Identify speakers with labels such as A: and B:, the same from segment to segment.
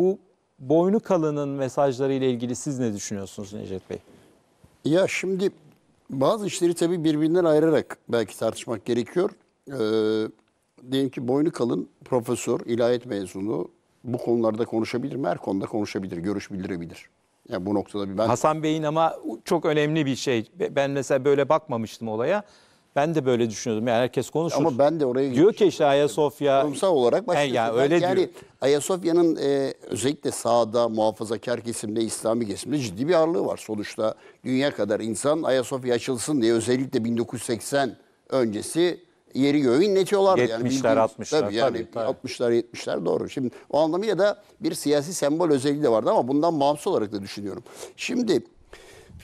A: bu boynu kalının mesajları ile ilgili siz ne düşünüyorsunuz Necdet Bey? Ya şimdi bazı işleri tabii birbirinden ayırarak belki tartışmak gerekiyor. Ee, diyelim ki boynu kalın profesör, ilahiyat mezunu bu konularda konuşabilir mi? Her konuda konuşabilir, görüş bildirebilir. Yani bu noktada bir ben... Hasan Bey'in ama çok önemli bir şey. Ben mesela böyle bakmamıştım olaya. Ben de böyle düşünüyordum. Yani herkes konuşur. Ama ben de oraya Diyor ki işte Ayasofya... Kurumsal olarak başlıyor. Yani, yani öyle yani diyor. Ayasofya'nın e, özellikle sağda muhafazakar kesimde, İslami kesimde ciddi bir ağırlığı var. Sonuçta dünya kadar insan Ayasofya açılsın diye özellikle 1980 öncesi yeri göğü inletiyorlardı. 70'ler, yani 60'lar. Tabii yani tabii, tabii. 60'lar, 70'ler doğru. Şimdi o anlamıyla da bir siyasi sembol özelliği de vardı ama bundan bağımsız olarak da düşünüyorum. Şimdi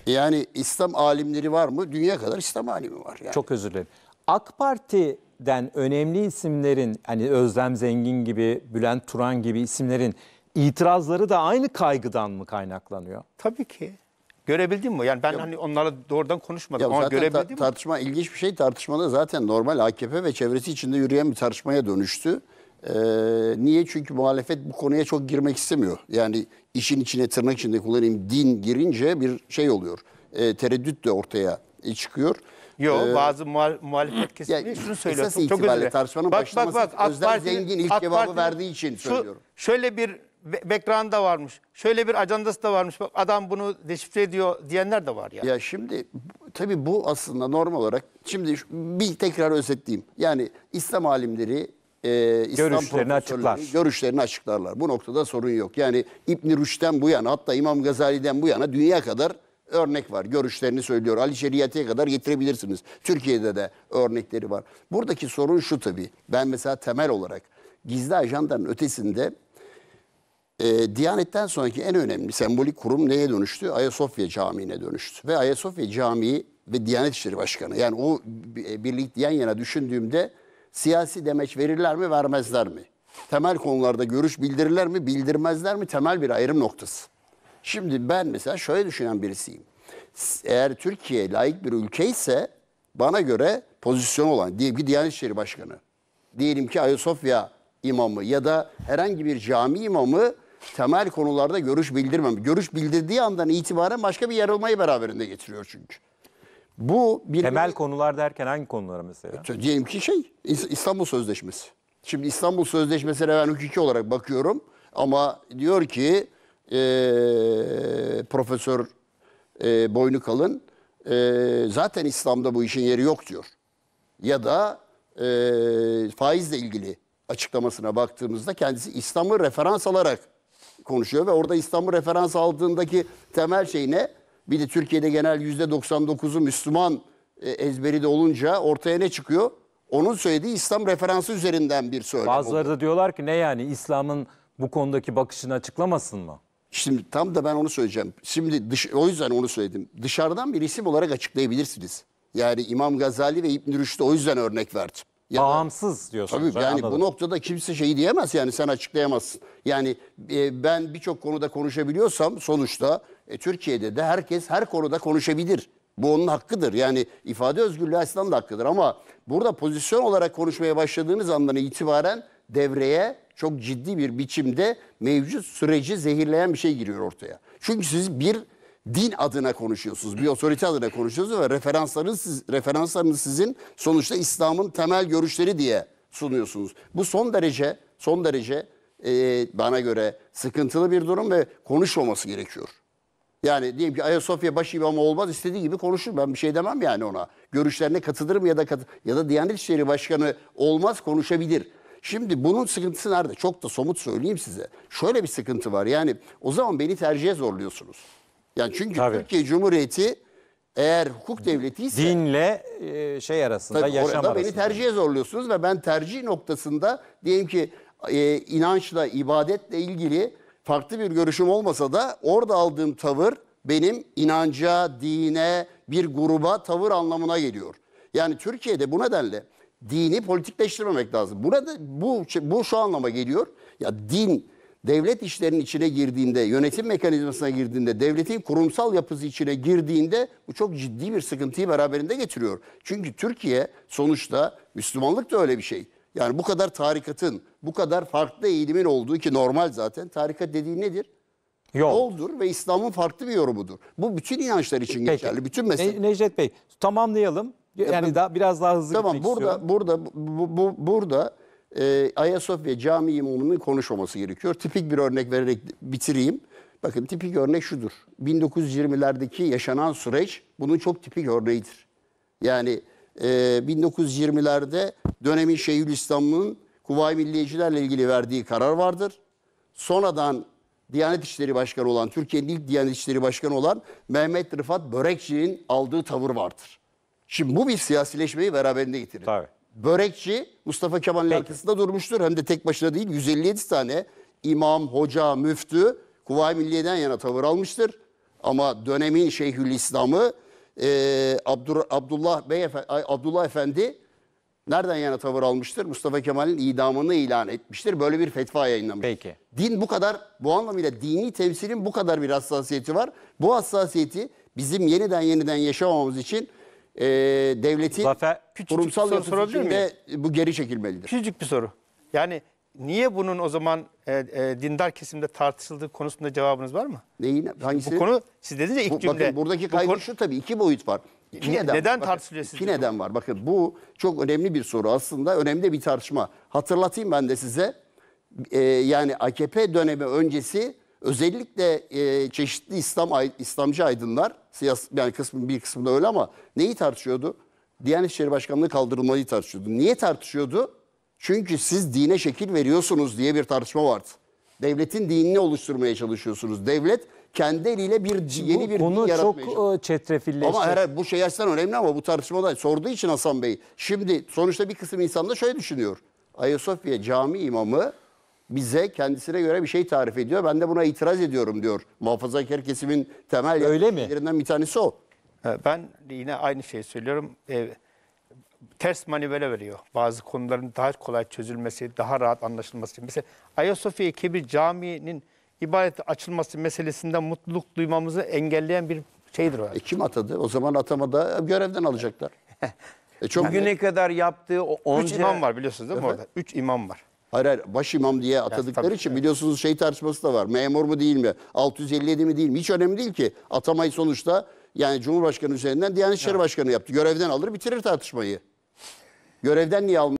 A: yani İslam alimleri var mı? Dünya kadar İslam alimi var. Yani. Çok özür dilerim. AK Parti'den önemli isimlerin hani Özlem Zengin gibi, Bülent Turan gibi isimlerin itirazları da aynı kaygıdan mı kaynaklanıyor? Tabii ki. Görebildin mi? Yani ben ya, hani onlarla doğrudan konuşmadım ama görebildin ta, tartışma, mi? Tartışma ilginç bir şey. Tartışmada zaten normal AKP ve çevresi içinde yürüyen bir tartışmaya dönüştü. Ee, niye? Çünkü muhalefet bu konuya çok girmek istemiyor. Yani işin içine tırnak içinde kullanayım din girince bir şey oluyor. Ee, tereddüt de ortaya çıkıyor. Yok ee, bazı muhal muhalefet kesimleri şunu söylüyor. Esas çok, çok tartışmanın bak, bak, bak, Özlem Parti, Zengin ilk AK cevabı Parti, verdiği için şu, söylüyorum. Şöyle bir background da varmış. Şöyle bir ajandası da varmış. Bak adam bunu deşifre ediyor diyenler de var ya. Yani. Ya şimdi tabii bu aslında normal olarak şimdi bir tekrar özetleyeyim. Yani İslam alimleri e, ee, İslam görüşlerini açıklar. Görüşlerini açıklarlar. Bu noktada sorun yok. Yani İbn Rüşd'den bu yana hatta İmam Gazali'den bu yana dünya kadar örnek var. Görüşlerini söylüyor. Ali Şeriat'e kadar getirebilirsiniz. Türkiye'de de örnekleri var. Buradaki sorun şu tabii. Ben mesela temel olarak gizli ajandanın ötesinde e, Diyanet'ten sonraki en önemli sembolik kurum neye dönüştü? Ayasofya Camii'ne dönüştü. Ve Ayasofya Camii ve Diyanet İşleri Başkanı. Yani o birlik yan yana düşündüğümde siyasi demeç verirler mi vermezler mi? Temel konularda görüş bildirirler mi bildirmezler mi? Temel bir ayrım noktası. Şimdi ben mesela şöyle düşünen birisiyim. Eğer Türkiye layık bir ülke ise bana göre pozisyon olan diyelim ki Diyanet İşleri Başkanı, diyelim ki Ayasofya imamı ya da herhangi bir cami imamı temel konularda görüş bildirmem. Görüş bildirdiği andan itibaren başka bir yarılmayı beraberinde getiriyor çünkü. Bu bir temel konular derken hangi konulara mesela? Diyelim ki şey İstanbul Sözleşmesi. Şimdi İstanbul Sözleşmesi'ne ben hukuki olarak bakıyorum ama diyor ki e, Profesör e, Boynu Kalın e, zaten İslam'da bu işin yeri yok diyor. Ya da e, faizle ilgili açıklamasına baktığımızda kendisi İslam'ı referans alarak konuşuyor ve orada İslam'ı referans aldığındaki temel şey ne? Bir de Türkiye'de genel %99'u Müslüman e, ezberi de olunca ortaya ne çıkıyor? Onun söylediği İslam referansı üzerinden bir söylem Bazıları oldu. da diyorlar ki ne yani İslam'ın bu konudaki bakışını açıklamasın mı? Şimdi tam da ben onu söyleyeceğim. Şimdi dış, o yüzden onu söyledim. Dışarıdan bir isim olarak açıklayabilirsiniz. Yani İmam Gazali ve İbn Rüşd'ü o yüzden örnek verdim. Ya Bağımsız diyorsunuz. Tabii yani anladım. bu noktada kimse şeyi diyemez yani sen açıklayamazsın. Yani e, ben birçok konuda konuşabiliyorsam sonuçta e, Türkiye'de de herkes her konuda konuşabilir. Bu onun hakkıdır. Yani ifade özgürlüğü aslında hakkıdır. Ama burada pozisyon olarak konuşmaya başladığınız andan itibaren devreye çok ciddi bir biçimde mevcut süreci zehirleyen bir şey giriyor ortaya. Çünkü siz bir din adına konuşuyorsunuz, bir otorite adına konuşuyorsunuz ve referanslarınız, siz, referanslarınız sizin sonuçta İslam'ın temel görüşleri diye sunuyorsunuz. Bu son derece, son derece e, bana göre sıkıntılı bir durum ve konuşmaması gerekiyor. Yani diyelim ki Ayasofya başı ama olmaz istediği gibi konuşur. Ben bir şey demem yani ona. Görüşlerine katılırım ya da katı ya da Diyanet İşleri Başkanı olmaz konuşabilir. Şimdi bunun sıkıntısı nerede? Çok da somut söyleyeyim size. Şöyle bir sıkıntı var. Yani o zaman beni tercihe zorluyorsunuz. Yani çünkü Tabii. Türkiye Cumhuriyeti eğer hukuk devleti ise dinle e, şey arasında yaşam orada arasında. beni tercihe zorluyorsunuz ve ben tercih noktasında diyelim ki e, inançla ibadetle ilgili farklı bir görüşüm olmasa da orada aldığım tavır benim inanca, dine, bir gruba tavır anlamına geliyor. Yani Türkiye'de bu nedenle dini politikleştirmemek lazım. Burada bu bu şu anlama geliyor. Ya din devlet işlerinin içine girdiğinde, yönetim mekanizmasına girdiğinde, devletin kurumsal yapısı içine girdiğinde bu çok ciddi bir sıkıntıyı beraberinde getiriyor. Çünkü Türkiye sonuçta Müslümanlık da öyle bir şey. Yani bu kadar tarikatın, bu kadar farklı eğilimin olduğu ki normal zaten. Tarikat dediği nedir? Yol. Yoldur ve İslam'ın farklı bir yorumudur. Bu bütün inançlar için Peki. geçerli. Bütün mesele. Ne, Necdet Bey tamamlayalım. E, yani Efendim, daha biraz daha hızlı tamam, gitmek burada, istiyorum. Burada bu, bu, burada e, Ayasofya Camii İmamı'nın konuşmaması gerekiyor. Tipik bir örnek vererek bitireyim. Bakın tipik örnek şudur. 1920'lerdeki yaşanan süreç bunun çok tipik örneğidir. Yani e, 1920'lerde Dönemin Şeyhülislam'ın Kuvayi Milliyecilerle ilgili verdiği karar vardır. Sonradan Diyanet İşleri Başkanı olan, Türkiye'nin ilk Diyanet İşleri Başkanı olan Mehmet Rıfat Börekçi'nin aldığı tavır vardır. Şimdi bu bir siyasileşmeyi beraberinde getirir. Tabii. Börekçi Mustafa Kemal'in arkasında durmuştur. Hem de tek başına değil 157 tane imam, hoca, müftü Kuvayi Milliye'den yana tavır almıştır. Ama dönemin Şeyhülislam'ı e, Abdur, Abdullah Bey Abdullah Efendi Nereden yana tavır almıştır? Mustafa Kemal'in idamını ilan etmiştir. Böyle bir fetva yayınlamıştır. Peki. Din bu kadar, bu anlamıyla dini temsilin bu kadar bir hassasiyeti var. Bu hassasiyeti bizim yeniden yeniden yaşamamız için e, devletin Zafer, küçücük kurumsal yapısı içinde bu geri çekilmelidir. Küçücük bir soru. Yani niye bunun o zaman e, e, dindar kesimde tartışıldığı konusunda cevabınız var mı? Neyin? Hangisi? Bu konu siz dediniz ya ilk bu, cümle. Bakın buradaki kaygı bu şu tabii iki boyut var. İki neden, var? tartışılıyor sizce? İki var. Bakın bu çok önemli bir soru aslında. Önemli bir tartışma. Hatırlatayım ben de size. Ee, yani AKP dönemi öncesi özellikle e, çeşitli İslam İslamcı aydınlar siyas yani kısmı bir kısmında öyle ama neyi tartışıyordu? Diyanet İşleri Başkanlığı kaldırılmayı tartışıyordu. Niye tartışıyordu? Çünkü siz dine şekil veriyorsunuz diye bir tartışma vardı. Devletin dinini oluşturmaya çalışıyorsunuz. Devlet kendi eliyle bir yeni bu, bir bunu çok e, çetrefilleşti. Ama her, bu şey açısından önemli ama bu tartışmada sorduğu için Hasan Bey. Şimdi sonuçta bir kısım insan da şöyle düşünüyor. Ayasofya cami imamı bize kendisine göre bir şey tarif ediyor. Ben de buna itiraz ediyorum diyor. Muhafazakar kesimin temel yerlerinden bir tanesi o. Ben yine aynı şeyi söylüyorum. Ee, ters manivele veriyor. Bazı konuların daha kolay çözülmesi, daha rahat anlaşılması. için. Mesela Ayasofya gibi caminin ibadet açılması meselesinden mutluluk duymamızı engelleyen bir şeydir o. E kim atadı? O zaman atamada görevden alacaklar. e çok Bugüne yani, kadar yaptığı o onca... Üç imam var biliyorsunuz değil mi orada? Üç imam var. Hayır hayır baş imam diye atadıkları ya, için biliyorsunuz şey tartışması da var. Memur mu değil mi? 657 mi değil mi? Hiç önemli değil ki. Atamayı sonuçta yani Cumhurbaşkanı üzerinden Diyanet İşleri Başkanı yaptı. Görevden alır bitirir tartışmayı. Görevden niye almıyor?